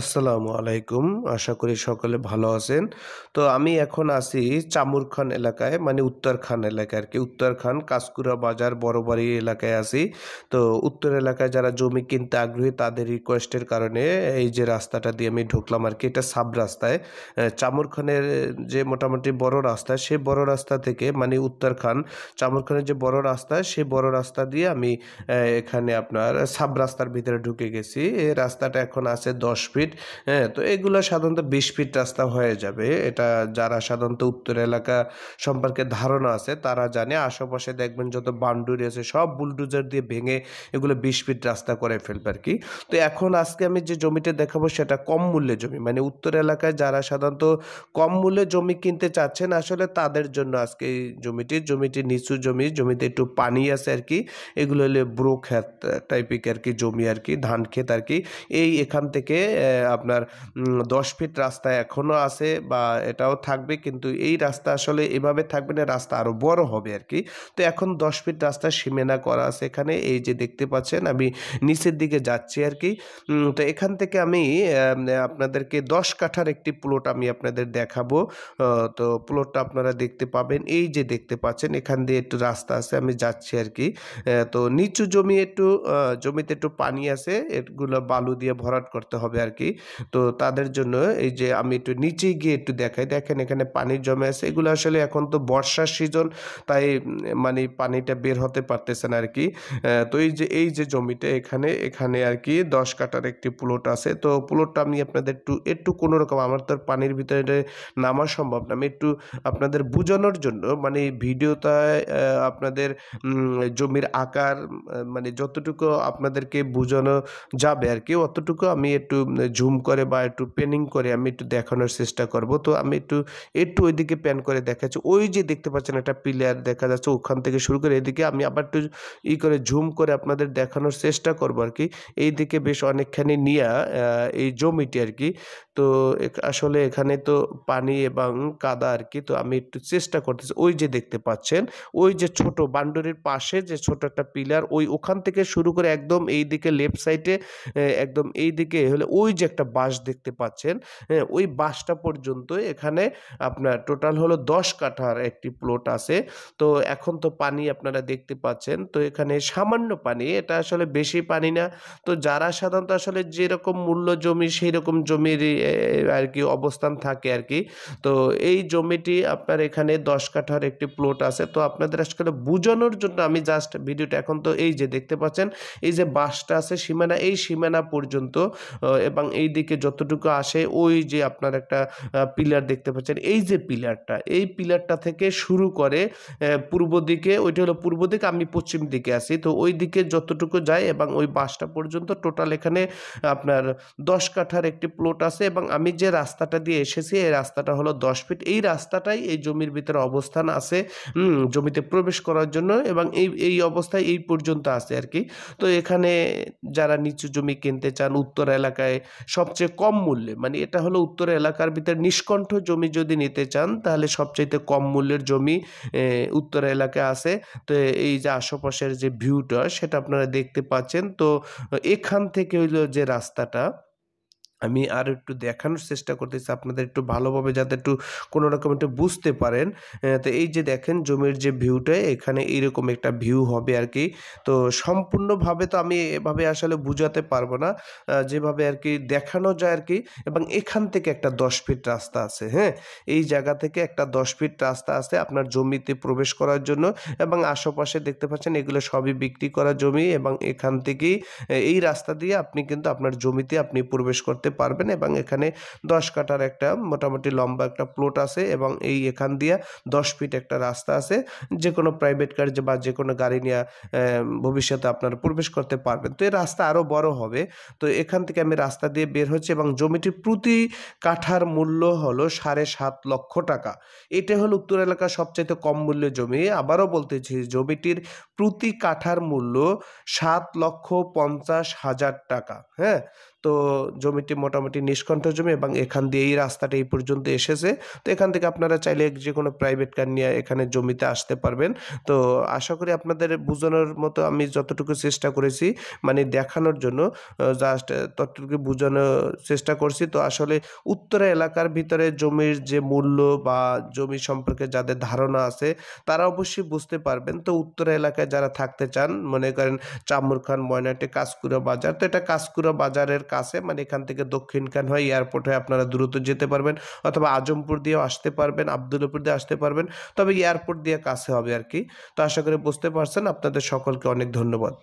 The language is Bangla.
আসসালামু আলাইকুম আশা করি সকলে ভালো আছেন তো আমি এখন আছি চামুর খান এলাকায় মানে উত্তর খান এলাকায় আর কি উত্তর খান কাঁচকুড়া বাজার বড়বাড়ি এলাকায় আছি তো উত্তর এলাকায় যারা জমি কিনতে আগ্রহী তাদের রিকোয়েস্টের কারণে এই যে রাস্তাটা দিয়ে আমি ঢুকলাম আর কি এটা সাব রাস্তায় চামুর খানের যে মোটামুটি বড় রাস্তা সেই বড় রাস্তা থেকে মানে উত্তর খান চামুর খানের যে বড় রাস্তা সেই বড় রাস্তা দিয়ে আমি এখানে আপনার সাব রাস্তার ভিতরে ঢুকে গেছি এই রাস্তাটা এখন আছে দশ ফিট ফিট হ্যাঁ তো এগুলো সাধারণত বিশ ফিট রাস্তা হয়ে যাবে এটা যারা সাধারণত উত্তর এলাকা সম্পর্কে ধারণা আছে তারা জানে আশেপাশে দেখবেন যত বান্ডুরি আছে সব বুলডুজার দিয়ে ভেঙে এগুলো বিশ ফিট রাস্তা করে ফেলবে আর কি তো এখন আজকে আমি যে জমিটা দেখাবো সেটা কম মূল্যে জমি মানে উত্তর এলাকায় যারা সাধারণত কম মূল্যে জমি কিনতে চাচ্ছেন আসলে তাদের জন্য আজকে এই জমিটি জমিটি নিচু জমি জমিতে একটু পানি আছে আর কি এগুলো হলে ব্রো খ্যাত টাইপিক আর কি জমি আর কি ধান ক্ষেত আর কি এই এখান থেকে আপনার দশ ফিট রাস্তা এখনও আছে বা এটাও থাকবে কিন্তু এই রাস্তা আসলে এভাবে থাকবে না রাস্তা আরও বড় হবে আর কি তো এখন দশ ফিট রাস্তা সীমেনা করা আছে এখানে এই যে দেখতে পাচ্ছেন আমি নিচের দিকে যাচ্ছি আর কি তো এখান থেকে আমি আপনাদেরকে দশ কাঠার একটি প্লট আমি আপনাদের দেখাবো তো প্লটটা আপনারা দেখতে পাবেন এই যে দেখতে পাচ্ছেন এখান দিয়ে একটু রাস্তা আছে আমি যাচ্ছি আর কি তো নিচু জমি একটু জমিতে একটু পানি আছে এগুলো বালু দিয়ে ভরাট করতে হবে আর আর কি তো তাদের জন্য এই যে আমি একটু নিচে গিয়ে একটু দেখাই দেখেন এখানে পানি জমে আছে এগুলো আসলে এখন তো বর্ষার সিজন তাই মানে পানিটা বের হতে পারতেছে না আর কি তো এই যে এই যে জমিটা এখানে এখানে আর কি দশ কাটার একটি প্লট আছে তো প্লটটা আমি আপনাদের একটু একটু কোনো রকম আমার তো পানির ভিতরে নামা সম্ভব না আমি একটু আপনাদের বোঝানোর জন্য মানে ভিডিওটা আপনাদের জমির আকার মানে যতটুকু আপনাদেরকে বোঝানো যাবে আর কি অতটুকু আমি একটু জুম মানে করে বা একটু পেনিং করে আমি একটু দেখানোর চেষ্টা করব তো আমি একটু একটু ওইদিকে প্যান করে দেখাচ্ছি ওই যে দেখতে পাচ্ছেন একটা প্লেয়ার দেখা যাচ্ছে ওখান থেকে শুরু করে এদিকে আমি আবার একটু ই করে জুম করে আপনাদের দেখানোর চেষ্টা করব আর কি এইদিকে বেশ অনেকখানি নিয়ে এই জমিটি আর কি তো আসলে এখানে তো পানি এবং কাদা আর কি তো আমি একটু চেষ্টা করতেছি ওই যে দেখতে পাচ্ছেন ওই যে ছোট বান্ডরির পাশে যে ছোট একটা পিলার ওই ওখান থেকে শুরু করে একদম এই দিকে লেফট সাইডে একদম এই দিকে হলে ওই যে একটা বাঁশ দেখতে পাচ্ছেন হ্যাঁ ওই বাঁশটা পর্যন্ত এখানে আপনার টোটাল হলো দশ কাঠার একটি প্লট আছে তো এখন তো পানি আপনারা দেখতে পাচ্ছেন তো এখানে সামান্য পানি এটা আসলে বেশি পানি না তো যারা সাধারণত আসলে যেরকম মূল্য জমি সেই রকম জমির আর কি অবস্থান থাকে আর কি তো এই জমিটি আপনার এখানে দশ কাঠার একটি প্লট আছে তো আপনাদের আসলে বুঝানোর জন্য আমি জাস্ট ভিডিওটা এখন তো এই যে দেখতে পাচ্ছেন এই যে বাসটা আছে সীমানা এই সীমানা পর্যন্ত এবং এই দিকে যতটুকু আসে ওই যে আপনার একটা পিলার দেখতে পাচ্ছেন এই যে পিলারটা এই পিলারটা থেকে শুরু করে পূর্ব দিকে ওইটা হলো পূর্ব দিকে আমি পশ্চিম দিকে আসি তো ওই দিকে যতটুকু যায় এবং ওই বাসটা পর্যন্ত টোটাল এখানে আপনার দশ কাঠার একটি প্লট আছে এবং আমি যে রাস্তাটা দিয়ে এসেছি এই রাস্তাটা হলো দশ ফিট এই রাস্তাটাই এই জমির ভিতরে অবস্থান আছে জমিতে প্রবেশ করার জন্য এবং এই এই অবস্থায় এই পর্যন্ত আছে আর কি তো এখানে যারা নিচু জমি কিনতে চান উত্তর এলাকায় সবচেয়ে কম মূল্যে মানে এটা হলো উত্তর এলাকার ভিতরে নিষ্কণ্ঠ জমি যদি নিতে চান তাহলে সবচাইতে কম মূল্যের জমি উত্তর এলাকায় আছে তো এই যে আশেপাশের যে ভিউটা সেটা আপনারা দেখতে পাচ্ছেন তো এখান থেকে হইল যে রাস্তাটা আমি আর একটু দেখানোর চেষ্টা করতেছি আপনাদের একটু ভালোভাবে যাতে একটু কোনো রকম একটু বুঝতে পারেন তো এই যে দেখেন জমির যে ভিউটা এখানে এইরকম একটা ভিউ হবে আর কি তো সম্পূর্ণভাবে তো আমি এভাবে আসলে বুঝাতে পারবো না যেভাবে আর কি দেখানো যায় আর কি এবং এখান থেকে একটা দশ ফিট রাস্তা আছে হ্যাঁ এই জায়গা থেকে একটা দশ ফিট রাস্তা আছে আপনার জমিতে প্রবেশ করার জন্য এবং আশেপাশে দেখতে পাচ্ছেন এগুলো সবই বিক্রি করা জমি এবং এখান থেকেই এই রাস্তা দিয়ে আপনি কিন্তু আপনার জমিতে আপনি প্রবেশ করতে পারবেন এবং এখানে দশ কাটার একটা মোটামুটি লম্বা একটা প্লট আছে এবং এই এখান দিয়ে দশ ফিট একটা রাস্তা আছে যে কোনো প্রাইভেট কার বা যে কোনো গাড়ি নিয়ে ভবিষ্যতে আপনারা প্রবেশ করতে পারবেন তো এই রাস্তা আরও বড় হবে তো এখান থেকে আমি রাস্তা দিয়ে বের হচ্ছে এবং জমিটি প্রতি কাঠার মূল্য হলো সাড়ে সাত লক্ষ টাকা এটা হলো উত্তর এলাকার সবচাইতে কম মূল্য জমি আবারও বলতেছি জমিটির প্রতি কাঠার মূল্য সাত লক্ষ পঞ্চাশ হাজার টাকা হ্যাঁ তো জমিটি মোটামুটি নিষ্কণ্ঠ জমি এবং এখান দিয়ে এই রাস্তাটা এই পর্যন্ত এসেছে তো এখান থেকে আপনারা চাইলে যে কোনো প্রাইভেট কার নিয়ে এখানে জমিতে আসতে পারবেন তো আশা করি আপনাদের বোঝানোর মতো আমি যতটুকু চেষ্টা করেছি মানে দেখানোর জন্য জাস্ট ততটুকু বোঝানোর চেষ্টা করছি তো আসলে উত্তরা এলাকার ভিতরে জমির যে মূল্য বা জমি সম্পর্কে যাদের ধারণা আছে তারা অবশ্যই বুঝতে পারবেন তো উত্তরা এলাকায় যারা থাকতে চান মনে করেন চামুর খান ময়নাটে কাঁচকুড়া বাজার তো এটা কাঁচকুড়া বাজারের কাছে মানে এখান থেকে দক্ষিণখান হয় এয়ারপোর্ট হয়ে আপনারা দ্রুত যেতে পারবেন অথবা আজমপুর দিয়েও আসতে পারবেন আবদুল্লাপুর দিয়ে আসতে পারবেন তবে এয়ারপোর্ট দিয়ে কাছে হবে আর কি তো আশা করি বুঝতে পারছেন আপনাদের সকলকে অনেক ধন্যবাদ